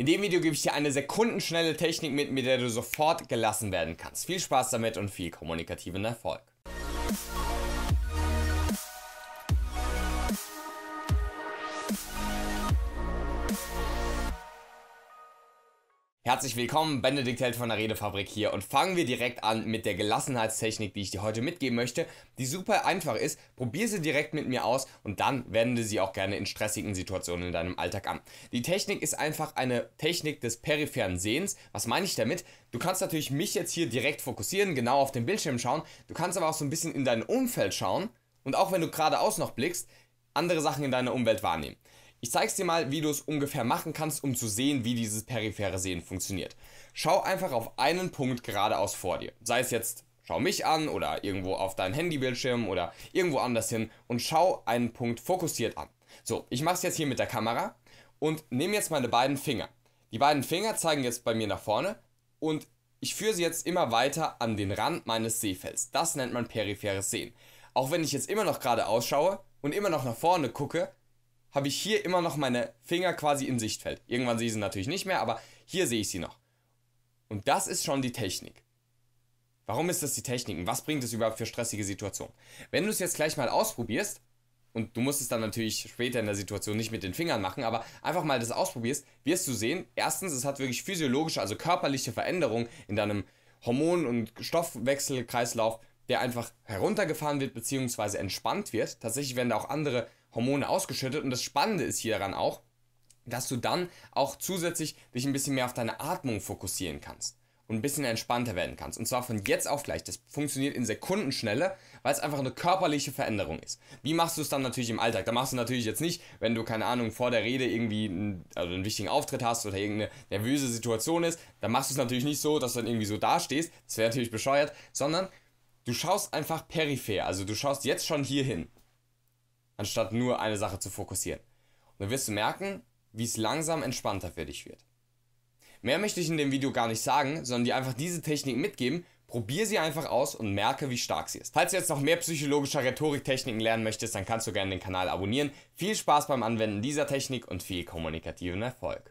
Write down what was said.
In dem Video gebe ich dir eine sekundenschnelle Technik mit, mit der du sofort gelassen werden kannst. Viel Spaß damit und viel kommunikativen Erfolg. Herzlich willkommen, Benedikt Held von der Redefabrik hier und fangen wir direkt an mit der Gelassenheitstechnik, die ich dir heute mitgeben möchte, die super einfach ist. Probier sie direkt mit mir aus und dann wende sie auch gerne in stressigen Situationen in deinem Alltag an. Die Technik ist einfach eine Technik des peripheren Sehens. Was meine ich damit? Du kannst natürlich mich jetzt hier direkt fokussieren, genau auf den Bildschirm schauen. Du kannst aber auch so ein bisschen in dein Umfeld schauen und auch wenn du geradeaus noch blickst, andere Sachen in deiner Umwelt wahrnehmen. Ich zeige es dir mal, wie du es ungefähr machen kannst, um zu sehen, wie dieses periphere Sehen funktioniert. Schau einfach auf einen Punkt geradeaus vor dir. Sei es jetzt, schau mich an oder irgendwo auf deinem Handybildschirm oder irgendwo anders hin und schau einen Punkt fokussiert an. So, ich mache es jetzt hier mit der Kamera und nehme jetzt meine beiden Finger. Die beiden Finger zeigen jetzt bei mir nach vorne und ich führe sie jetzt immer weiter an den Rand meines Sehfelds. Das nennt man peripheres Sehen. Auch wenn ich jetzt immer noch geradeaus schaue und immer noch nach vorne gucke, habe ich hier immer noch meine Finger quasi im Sichtfeld. Irgendwann sehe ich sie natürlich nicht mehr, aber hier sehe ich sie noch. Und das ist schon die Technik. Warum ist das die Technik? Und was bringt es überhaupt für stressige Situationen? Wenn du es jetzt gleich mal ausprobierst, und du musst es dann natürlich später in der Situation nicht mit den Fingern machen, aber einfach mal das ausprobierst, wirst du sehen, erstens, es hat wirklich physiologische, also körperliche Veränderungen in deinem Hormon- und Stoffwechselkreislauf, der einfach heruntergefahren wird bzw. entspannt wird. Tatsächlich werden da auch andere Hormone ausgeschüttet. Und das Spannende ist hier daran auch, dass du dann auch zusätzlich dich ein bisschen mehr auf deine Atmung fokussieren kannst und ein bisschen entspannter werden kannst. Und zwar von jetzt auf gleich. Das funktioniert in Sekundenschnelle, weil es einfach eine körperliche Veränderung ist. Wie machst du es dann natürlich im Alltag? Da machst du natürlich jetzt nicht, wenn du, keine Ahnung, vor der Rede irgendwie einen, also einen wichtigen Auftritt hast oder irgendeine nervöse Situation ist. Dann machst du es natürlich nicht so, dass du dann irgendwie so dastehst. Das wäre natürlich bescheuert, sondern du schaust einfach peripher. Also du schaust jetzt schon hier hin anstatt nur eine Sache zu fokussieren. Und dann wirst du merken, wie es langsam entspannter für dich wird. Mehr möchte ich in dem Video gar nicht sagen, sondern dir einfach diese Technik mitgeben. Probier sie einfach aus und merke, wie stark sie ist. Falls du jetzt noch mehr psychologischer Rhetoriktechniken lernen möchtest, dann kannst du gerne den Kanal abonnieren. Viel Spaß beim Anwenden dieser Technik und viel kommunikativen Erfolg.